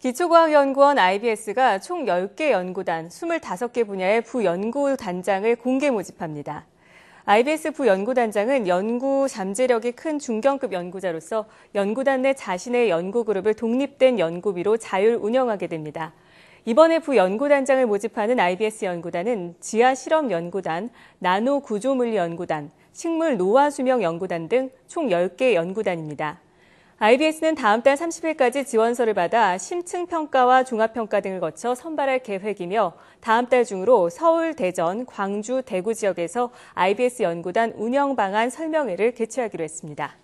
기초과학연구원 IBS가 총 10개 연구단 25개 분야의 부연구단장을 공개 모집합니다. IBS 부연구단장은 연구 잠재력이 큰 중견급 연구자로서 연구단 내 자신의 연구그룹을 독립된 연구비로 자율 운영하게 됩니다. 이번에 부연구단장을 모집하는 IBS 연구단은 지하실험연구단, 나노구조물리연구단, 식물노화수명연구단 등 총 10개 연구단입니다. IBS는 다음 달 30일까지 지원서를 받아 심층 평가와 종합 평가 등을 거쳐 선발할 계획이며 다음 달 중으로 서울, 대전, 광주, 대구 지역에서 IBS 연구단 운영 방안 설명회를 개최하기로 했습니다.